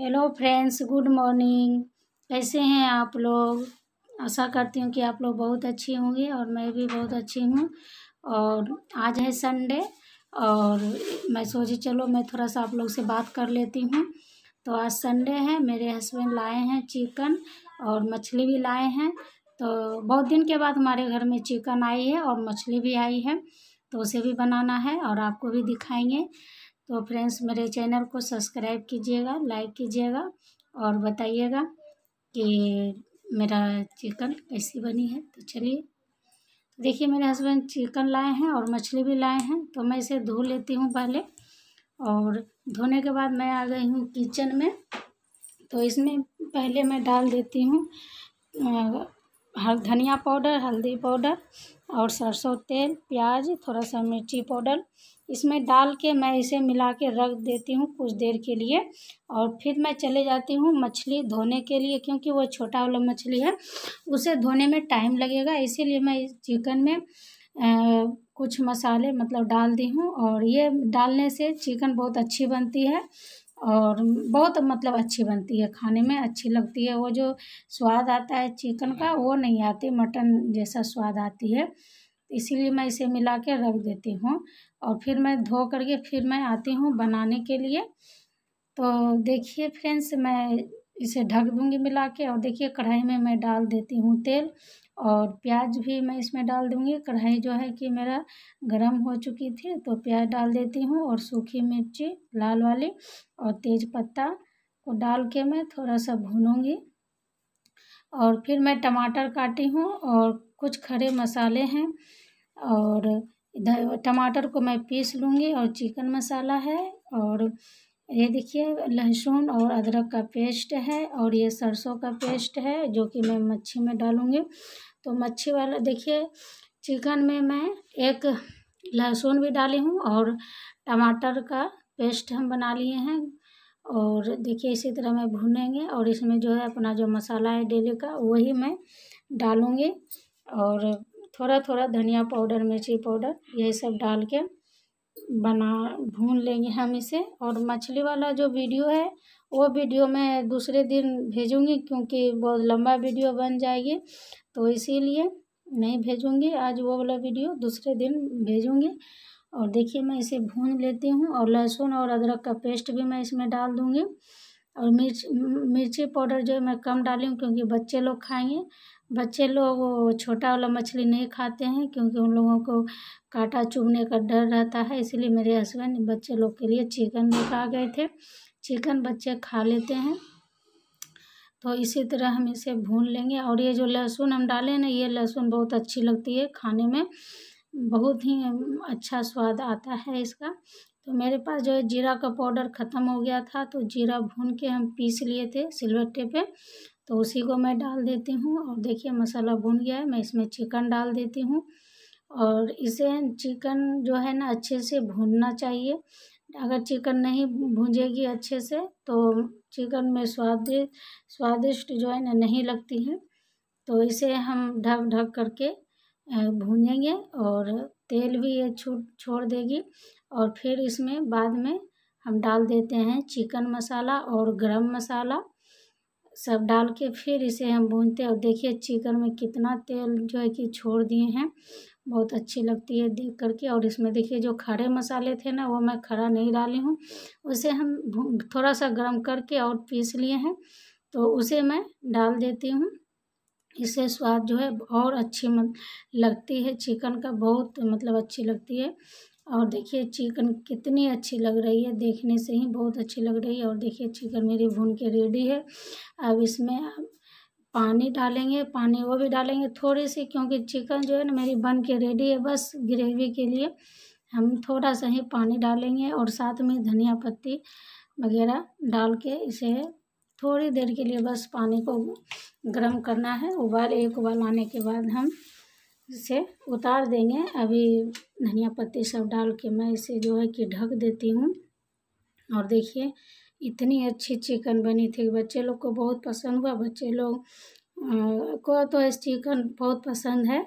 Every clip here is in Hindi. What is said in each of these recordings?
हेलो फ्रेंड्स गुड मॉर्निंग कैसे हैं आप लोग आशा करती हूँ कि आप लोग बहुत अच्छे होंगे और मैं भी बहुत अच्छी हूँ और आज है संडे और मैं सोची चलो मैं थोड़ा सा आप लोग से बात कर लेती हूँ तो आज संडे है मेरे हस्बैंड लाए हैं चिकन और मछली भी लाए हैं तो बहुत दिन के बाद हमारे घर में चिकन आई है और मछली भी आई है तो उसे भी बनाना है और आपको भी दिखाएंगे तो फ्रेंड्स मेरे चैनल को सब्सक्राइब कीजिएगा लाइक कीजिएगा और बताइएगा कि मेरा चिकन कैसी बनी है तो चलिए तो देखिए मेरे हस्बैंड चिकन लाए हैं और मछली भी लाए हैं तो मैं इसे धो लेती हूँ पहले और धोने के बाद मैं आ गई हूँ किचन में तो इसमें पहले मैं डाल देती हूँ हल धनिया पाउडर हल्दी पाउडर और सरसों तेल प्याज थोड़ा सा मिर्ची पाउडर इसमें डाल के मैं इसे मिला के रख देती हूँ कुछ देर के लिए और फिर मैं चले जाती हूँ मछली धोने के लिए क्योंकि वो छोटा वाला मछली है उसे धोने में टाइम लगेगा इसीलिए मैं इस चिकन में आ, कुछ मसाले मतलब डाल दी हूँ और ये डालने से चिकन बहुत अच्छी बनती है और बहुत मतलब अच्छी बनती है खाने में अच्छी लगती है वो जो स्वाद आता है चिकन का वो नहीं आती मटन जैसा स्वाद आती है इसीलिए मैं इसे मिला के रख देती हूँ और फिर मैं धो करके फिर मैं आती हूँ बनाने के लिए तो देखिए फ्रेंड्स मैं इसे ढक दूँगी मिला के और देखिए कढ़ाई में मैं डाल देती हूँ तेल और प्याज भी मैं इसमें डाल दूँगी कढ़ाई जो है कि मेरा गरम हो चुकी थी तो प्याज डाल देती हूँ और सूखी मिर्ची लाल वाली और तेज पत्ता को डाल के मैं थोड़ा सा भूनूँगी और फिर मैं टमाटर काटी हूँ और कुछ खड़े मसाले हैं और इधर टमाटर को मैं पीस लूँगी और चिकन मसाला है और ये देखिए लहसुन और अदरक का पेस्ट है और ये सरसों का पेस्ट है जो कि मैं मच्छी में डालूँगी तो मच्छी वाला देखिए चिकन में मैं एक लहसुन भी डाली हूँ और टमाटर का पेस्ट हम बना लिए हैं और देखिए इसी तरह मैं भूनेंगे और इसमें जो है अपना जो मसाला है डेली का वही मैं डालूँगी और थोड़ा थोड़ा धनिया पाउडर मिर्ची पाउडर यही सब डाल के बना भून लेंगे हम इसे और मछली वाला जो वीडियो है वो वीडियो मैं दूसरे दिन भेजूँगी क्योंकि बहुत लंबा वीडियो बन जाएगी तो इसीलिए नहीं भेजूँगी आज वो वाला वीडियो दूसरे दिन भेजूंगी और देखिए मैं इसे भून लेती हूँ और लहसुन और अदरक का पेस्ट भी मैं इसमें डाल दूँगी और मिर्च मिर्ची पाउडर जो है मैं कम डाली हूँ क्योंकि बच्चे लोग खाएंगे बच्चे लोग छोटा वाला मछली नहीं खाते हैं क्योंकि उन लोगों को काटा चुभने का डर रहता है इसीलिए मेरे हस्बैंड बच्चे लोग के लिए चिकन लेकर आ गए थे चिकन बच्चे खा लेते हैं तो इसी तरह हम इसे भून लेंगे और ये जो लहसुन हम डालें ना ये लहसुन बहुत अच्छी लगती है खाने में बहुत ही अच्छा स्वाद आता है इसका तो मेरे पास जो है जीरा का पाउडर ख़त्म हो गया था तो जीरा भून के हम पीस लिए थे सिलबट्टे पे तो उसी को मैं डाल देती हूँ और देखिए मसाला भून गया है मैं इसमें चिकन डाल देती हूँ और इसे चिकन जो है ना अच्छे से भूनना चाहिए अगर चिकन नहीं भूंजेगी अच्छे से तो चिकन में स्वादिष्ट स्वादिष्ट जो है ना नहीं लगती है तो इसे हम ढक ढक करके भूनेंगे और तेल भी ये छूट छोड़ देगी और फिर इसमें बाद में हम डाल देते हैं चिकन मसाला और गरम मसाला सब डाल के फिर इसे हम भूनते हैं और देखिए चिकन में कितना तेल जो है कि छोड़ दिए हैं बहुत अच्छी लगती है देख करके और इसमें देखिए जो खड़े मसाले थे ना वो मैं खड़ा नहीं डाली हूँ उसे हम थोड़ा सा गर्म करके और पीस लिए हैं तो उसे मैं डाल देती हूँ इससे स्वाद जो है और अच्छी मत लगती है चिकन का बहुत मतलब अच्छी लगती है और देखिए चिकन कितनी अच्छी लग रही है देखने से ही बहुत अच्छी लग रही है और देखिए चिकन मेरी भून के रेडी है अब इसमें पानी डालेंगे पानी वो भी डालेंगे थोड़ी सी क्योंकि चिकन जो है ना मेरी बन के रेडी है बस ग्रेवी के लिए हम थोड़ा सा ही पानी डालेंगे और साथ में धनिया पत्ती वगैरह डाल के इसे थोड़ी देर के लिए बस पानी को गर्म करना है उबाल एक उबाल आने के बाद हम इसे उतार देंगे अभी धनिया पत्ती सब डाल के मैं इसे जो है कि ढक देती हूँ और देखिए इतनी अच्छी चिकन बनी थी बच्चे लोग को बहुत पसंद हुआ बच्चे लोग को तो इस चिकन बहुत पसंद है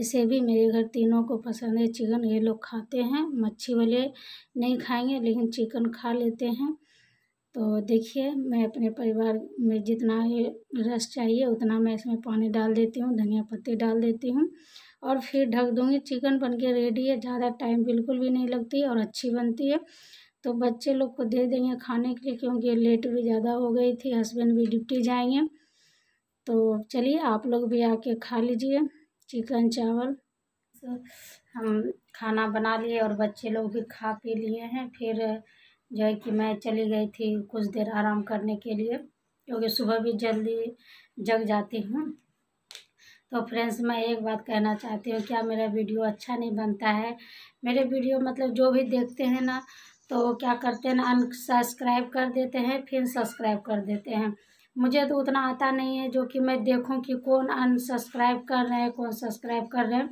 ऐसे भी मेरे घर तीनों को पसंद है चिकन ये लोग खाते हैं मच्छी वाले नहीं खाएंगे लेकिन चिकन खा लेते हैं तो देखिए मैं अपने परिवार में जितना ही रस चाहिए उतना मैं इसमें पानी डाल देती हूँ धनिया पत्ते डाल देती हूँ और फिर ढक दूँगी चिकन बन के रेडी है ज़्यादा टाइम बिल्कुल भी नहीं लगती और अच्छी बनती है तो बच्चे लोग को दे देंगे खाने के लिए क्योंकि लेट भी ज़्यादा हो गई थी हस्बैंड भी ड्यूटी जाएंगे तो चलिए आप लोग भी आके खा लीजिए चिकन चावल हम खाना बना लिए और बच्चे लोग भी खा पी लिए हैं फिर जो है कि मैं चली गई थी कुछ देर आराम करने के लिए क्योंकि सुबह भी जल्दी जग जाती हूँ तो फ्रेंड्स मैं एक बात कहना चाहती हूँ क्या मेरा वीडियो अच्छा नहीं बनता है मेरे वीडियो मतलब जो भी देखते हैं ना तो क्या करते हैं ना अनसब्सक्राइब कर देते हैं फिर सब्सक्राइब कर देते हैं मुझे तो उतना आता नहीं है जो कि मैं देखूं कि कौन अनसब्सक्राइब कर रहे हैं कौन सब्सक्राइब कर रहे हैं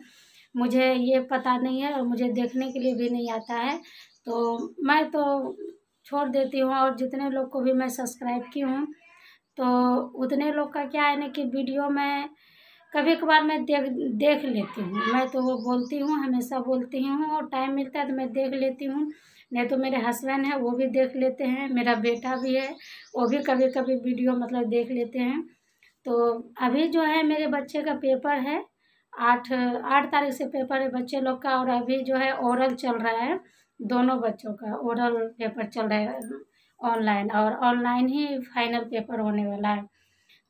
मुझे ये पता नहीं है और मुझे देखने के लिए भी नहीं आता है तो मैं तो छोड़ देती हूँ और जितने लोग को भी मैं सब्सक्राइब की हूँ तो उतने लोग का क्या है ना कि वीडियो में कभी कभार मैं देख देख लेती हूँ मैं तो वो बोलती हूँ हमेशा बोलती हूँ और टाइम मिलता है तो मैं देख लेती हूँ नहीं तो मेरे हस्बैंड हैं वो भी देख लेते हैं मेरा बेटा भी है वो भी कभी कभी वीडियो मतलब देख लेते हैं तो अभी जो है मेरे बच्चे का पेपर है आठ आठ तारीख से पेपर है बच्चे लोग का और अभी जो है ओरल चल रहा है दोनों बच्चों का ओरल पेपर चल रहा है ऑनलाइन और ऑनलाइन ही फाइनल पेपर होने वाला है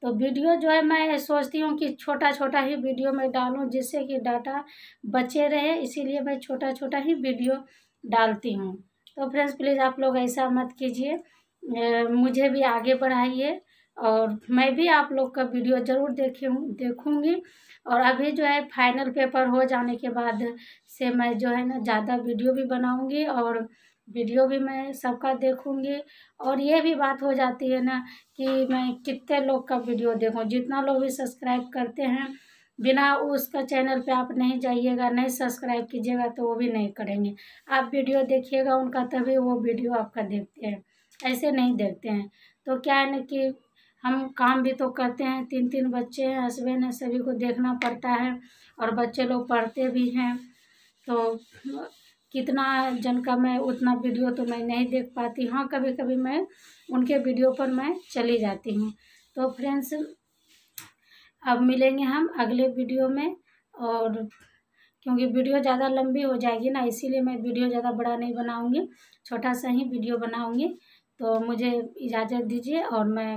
तो वीडियो जो है मैं सोचती हूँ कि छोटा छोटा ही वीडियो मैं डालूँ जिससे कि डाटा बचे रहे इसीलिए मैं छोटा छोटा ही वीडियो डालती हूँ तो फ्रेंड्स प्लीज़ आप लोग ऐसा मत कीजिए मुझे भी आगे बढ़ाइए और मैं भी आप लोग का वीडियो ज़रूर देखे देखूँगी और अभी जो है फाइनल पेपर हो जाने के बाद से मैं जो है ना ज़्यादा वीडियो भी बनाऊँगी और वीडियो भी मैं सबका देखूँगी और ये भी बात हो जाती है ना कि मैं कितने लोग का वीडियो देखूँ जितना लोग भी सब्सक्राइब करते हैं बिना उसका चैनल पे आप नहीं जाइएगा नहीं सब्सक्राइब कीजिएगा तो वो भी नहीं करेंगे आप वीडियो देखिएगा उनका तभी वो वीडियो आपका देखते हैं ऐसे नहीं देखते हैं तो क्या है ना कि हम काम भी तो करते हैं तीन तीन बच्चे हैं हस्बैंड है सभी को देखना पड़ता है और बच्चे लोग पढ़ते भी हैं तो कितना जन का मैं उतना वीडियो तो मैं नहीं देख पाती हाँ कभी कभी मैं उनके वीडियो पर मैं चली जाती हूँ तो फ्रेंड्स अब मिलेंगे हम अगले वीडियो में और क्योंकि वीडियो ज़्यादा लंबी हो जाएगी ना इसीलिए मैं वीडियो ज़्यादा बड़ा नहीं बनाऊँगी छोटा सा ही वीडियो बनाऊँगी तो मुझे इजाज़त दीजिए और मैं